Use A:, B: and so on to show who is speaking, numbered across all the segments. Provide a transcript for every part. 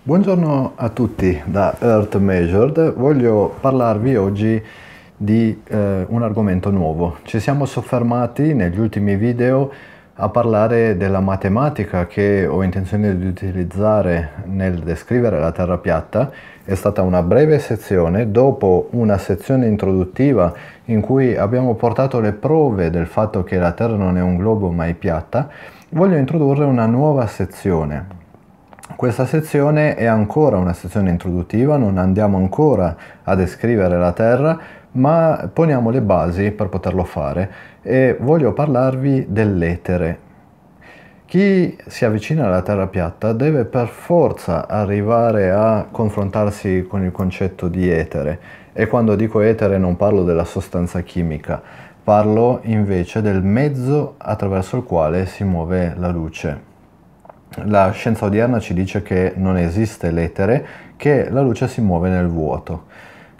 A: Buongiorno a tutti da Earth Measured, voglio parlarvi oggi di eh, un argomento nuovo. Ci siamo soffermati negli ultimi video a parlare della matematica che ho intenzione di utilizzare nel descrivere la Terra piatta. È stata una breve sezione dopo una sezione introduttiva in cui abbiamo portato le prove del fatto che la Terra non è un globo ma è piatta. Voglio introdurre una nuova sezione questa sezione è ancora una sezione introduttiva, non andiamo ancora a descrivere la Terra, ma poniamo le basi per poterlo fare e voglio parlarvi dell'etere. Chi si avvicina alla Terra piatta deve per forza arrivare a confrontarsi con il concetto di etere e quando dico etere non parlo della sostanza chimica, parlo invece del mezzo attraverso il quale si muove la luce la scienza odierna ci dice che non esiste l'etere, che la luce si muove nel vuoto.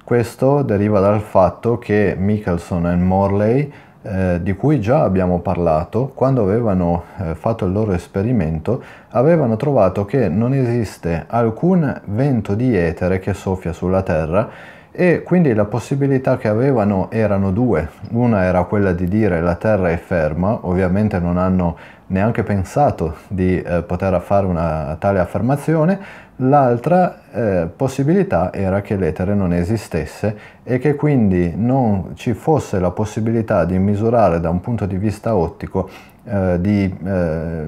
A: Questo deriva dal fatto che Michelson e Morley, eh, di cui già abbiamo parlato, quando avevano eh, fatto il loro esperimento, avevano trovato che non esiste alcun vento di etere che soffia sulla Terra e quindi la possibilità che avevano erano due. Una era quella di dire la terra è ferma, ovviamente non hanno neanche pensato di eh, poter fare una tale affermazione, l'altra eh, possibilità era che l'etere non esistesse e che quindi non ci fosse la possibilità di misurare da un punto di vista ottico eh, di eh,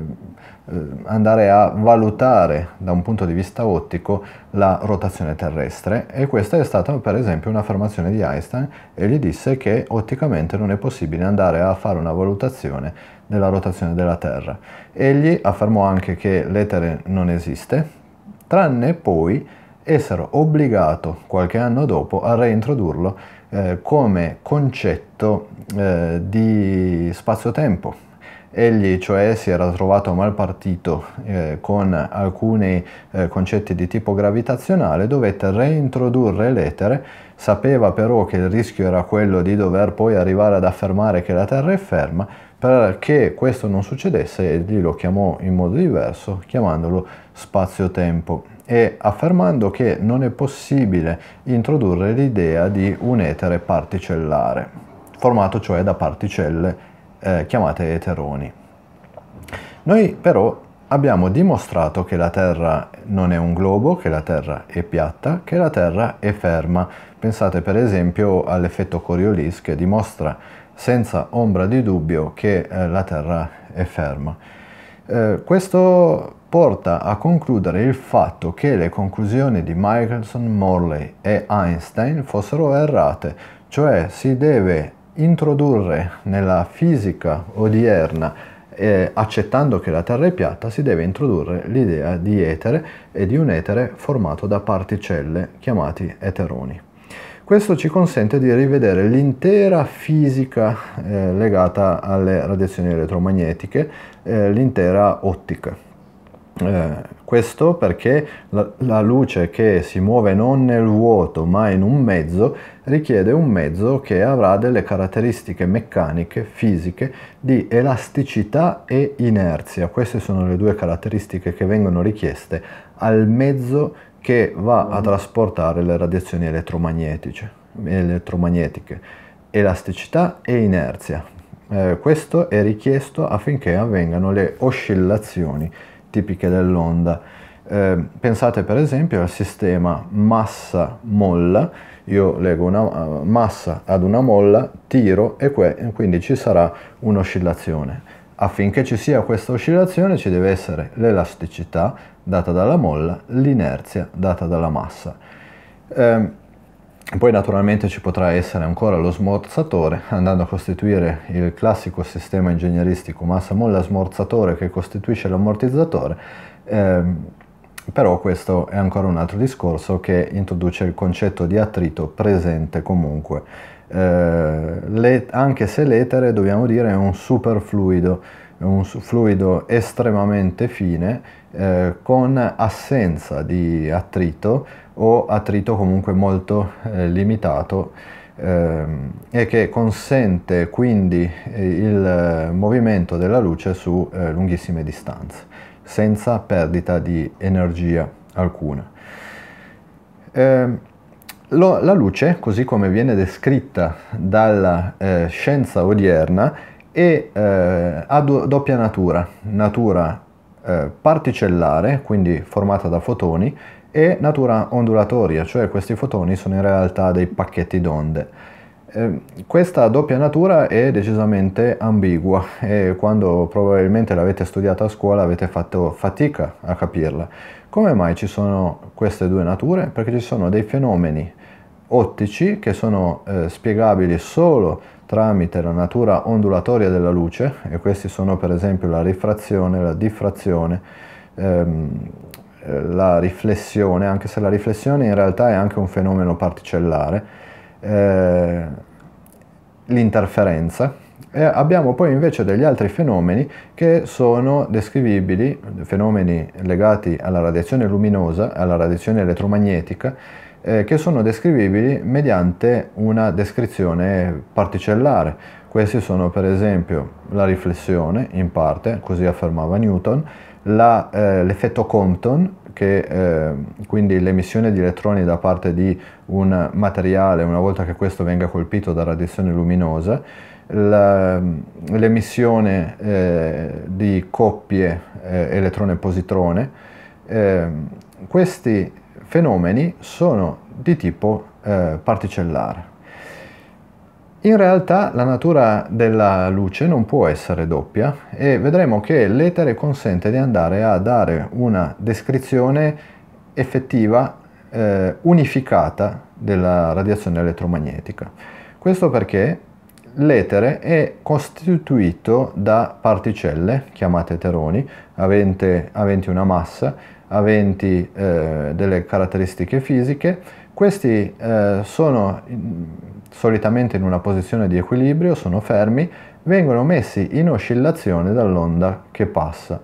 A: andare a valutare da un punto di vista ottico la rotazione terrestre e questa è stata per esempio un'affermazione di Einstein e gli disse che otticamente non è possibile andare a fare una valutazione della rotazione della Terra. Egli affermò anche che l'etere non esiste, tranne poi essere obbligato qualche anno dopo a reintrodurlo eh, come concetto eh, di spazio-tempo Egli cioè si era trovato malpartito eh, con alcuni eh, concetti di tipo gravitazionale, dovette reintrodurre l'etere, sapeva però che il rischio era quello di dover poi arrivare ad affermare che la Terra è ferma, perché questo non succedesse egli lo chiamò in modo diverso, chiamandolo spazio-tempo e affermando che non è possibile introdurre l'idea di un etere particellare, formato cioè da particelle eh, chiamate eteroni. Noi però abbiamo dimostrato che la Terra non è un globo, che la Terra è piatta, che la Terra è ferma. Pensate per esempio all'effetto Coriolis che dimostra senza ombra di dubbio che eh, la Terra è ferma. Eh, questo porta a concludere il fatto che le conclusioni di Michelson, Morley e Einstein fossero errate, cioè si deve introdurre nella fisica odierna eh, accettando che la Terra è piatta si deve introdurre l'idea di etere e di un etere formato da particelle chiamati eteroni. Questo ci consente di rivedere l'intera fisica eh, legata alle radiazioni elettromagnetiche, eh, l'intera ottica. Eh, questo perché la, la, luce che si muove non nel vuoto ma in un mezzo richiede un mezzo che avrà delle caratteristiche meccaniche, fisiche, di elasticità e inerzia. Queste sono le due caratteristiche che vengono richieste al mezzo che va a trasportare le radiazioni elettromagnetiche, elasticità e inerzia. Eh, questo è richiesto affinché avvengano le oscillazioni tipiche dell'onda. Eh, pensate per esempio al sistema massa-molla, io leggo una eh, massa ad una molla, tiro e quindi ci sarà un'oscillazione. Affinché ci sia questa oscillazione ci deve essere l'elasticità data dalla molla, l'inerzia data dalla massa. Eh, poi naturalmente ci potrà essere ancora lo smorzatore, andando a costituire il classico sistema ingegneristico massa molla smorzatore che costituisce l'ammortizzatore, eh, però questo è ancora un altro discorso che introduce il concetto di attrito presente comunque. Eh, le, anche se l'etere dobbiamo dire è un superfluido, un fluido estremamente fine eh, con assenza di attrito o attrito comunque molto eh, limitato ehm, e che consente quindi eh, il movimento della luce su eh, lunghissime distanze senza perdita di energia alcuna. Ehm, lo, la luce, così come viene descritta dalla eh, scienza odierna, e eh, ha do- doppia natura, natura eh, particellare, quindi formata da fotoni, e natura ondulatoria, cioè questi fotoni sono in realtà dei pacchetti d'onde. Eh, questa doppia natura è decisamente ambigua e quando probabilmente l'avete studiata a scuola avete fatto fatica a capirla. Come mai ci sono queste due nature? Perché ci sono dei fenomeni ottici che sono eh, spiegabili solo tramite la natura ondulatoria della luce e questi sono per esempio la rifrazione, la diffrazione, ehm, eh, la riflessione, anche se la riflessione in realtà è anche un fenomeno particellare, eh, l'interferenza e abbiamo poi invece degli altri fenomeni che sono descrivibili, fenomeni legati alla radiazione luminosa, alla radiazione elettromagnetica, eh, che sono descrivibili mediante una descrizione particellare. Questi sono per esempio la riflessione in parte, così affermava Newton, la, eh, l'effetto Compton, che, eh, quindi l'emissione di elettroni da parte di un materiale una volta che questo venga colpito da radiazione luminosa, la, l'emissione eh, di coppie eh, elettrone-positrone. Ehm, questi fenomeni sono di tipo eh, particellare. In realtà la natura della luce non può essere doppia e vedremo che l'etere consente di andare a dare una descrizione effettiva eh, unificata della radiazione elettromagnetica. Questo perché l'etere è costituito da particelle chiamate eteroni, avente, aventi una massa aventi eh, delle caratteristiche fisiche. Questi eh, sono in, solitamente in una posizione di equilibrio, sono fermi, vengono messi in oscillazione dall'onda che passa.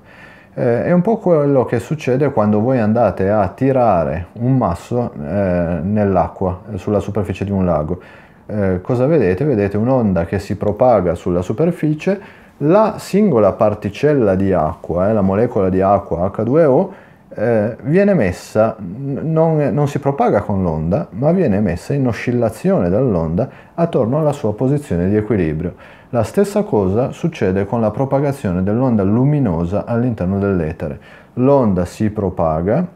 A: Eh, è un po' quello che succede quando voi andate a tirare un masso eh, nell'acqua, sulla superficie di un lago. Eh, cosa vedete? Vedete un'onda che si propaga sulla superficie, la singola particella di acqua, eh, la molecola di acqua H2O, eh, viene messa, non, non si propaga con l'onda, ma viene messa in oscillazione dall'onda attorno alla sua posizione di equilibrio. La stessa cosa succede con la propagazione dell'onda luminosa all'interno dell'etere. L'onda si propaga,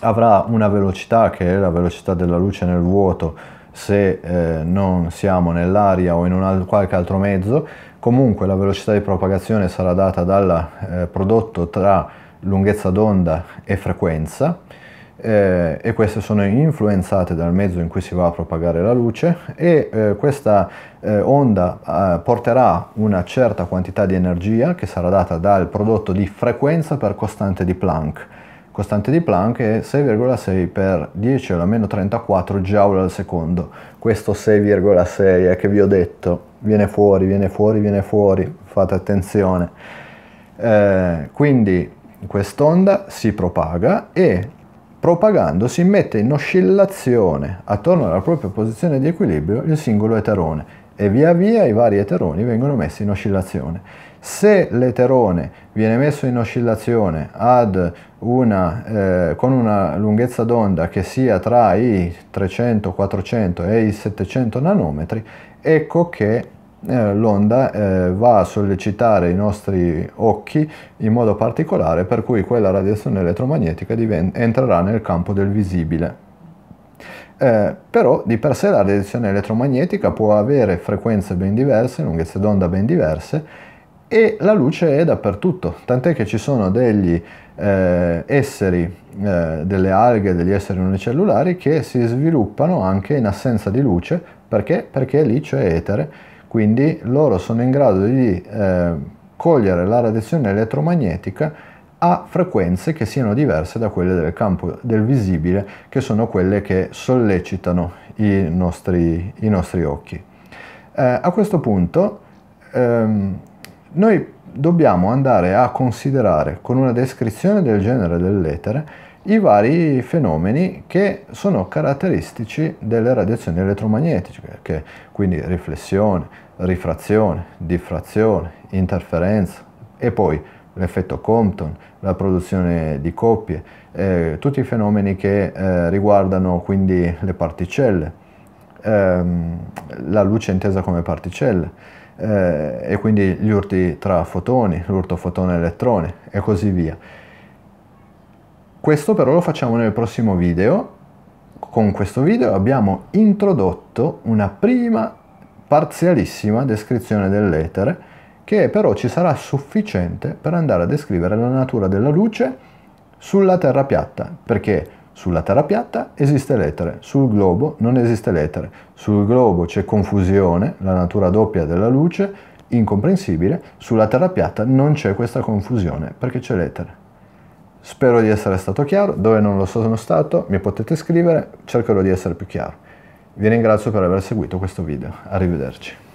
A: avrà una velocità che è la velocità della luce nel vuoto se eh, non siamo nell'aria o in un al qualche altro mezzo, comunque la velocità di propagazione sarà data dal eh, prodotto tra lunghezza d'onda e frequenza eh, e queste sono influenzate dal mezzo in cui si va a propagare la luce e eh, questa eh, onda eh, porterà una certa quantità di energia che sarà data dal prodotto di frequenza per costante di Planck. Costante di Planck è 6,6 per 10 alla meno 34 joule al secondo. Questo 6,6 è che vi ho detto, viene fuori, viene fuori, viene fuori, fate attenzione. Eh, quindi quest'onda si propaga e propagando si mette in oscillazione attorno alla propria posizione di equilibrio il singolo eterone e via via i vari eteroni vengono messi in oscillazione. Se l'eterone viene messo in oscillazione una, eh, con una lunghezza d'onda che sia tra i 300, 400 e i 700 nanometri, ecco che eh, l'onda eh, va a sollecitare i nostri occhi in modo particolare per cui quella radiazione elettromagnetica entrerà nel campo del visibile. Eh, però di per sé la radiazione elettromagnetica può avere frequenze ben diverse, lunghezze d'onda ben diverse e la luce è dappertutto, tant'è che ci sono degli eh, esseri, eh, delle alghe, degli esseri unicellulari che si sviluppano anche in assenza di luce, perché? Perché lì c'è etere quindi loro sono in grado di eh, cogliere la radiazione elettromagnetica a frequenze che siano diverse da quelle del campo del visibile, che sono quelle che sollecitano i nostri, i nostri occhi. Eh, a questo punto ehm, noi dobbiamo andare a considerare con una descrizione del genere dell'etere i vari fenomeni che sono caratteristici delle radiazioni elettromagnetiche, che, quindi riflessione, rifrazione, diffrazione, interferenza e poi l'effetto Compton, la produzione di coppie, eh, tutti i fenomeni che eh, riguardano quindi le particelle, ehm, la luce intesa come particelle eh, e quindi gli urti tra fotoni, l'urto fotone-elettrone e così via. Questo però lo facciamo nel prossimo video. Con questo video abbiamo introdotto una prima parzialissima descrizione dell'etere che però ci sarà sufficiente per andare a descrivere la natura della luce sulla Terra piatta, perché sulla Terra piatta esiste l'etere, sul globo non esiste l'etere, sul globo c'è confusione, la natura doppia della luce, incomprensibile, sulla Terra piatta non c'è questa confusione perché c'è l'etere. Spero di essere stato chiaro, dove non lo sono stato mi potete scrivere, cercherò di essere più chiaro. Vi ringrazio per aver seguito questo video, arrivederci.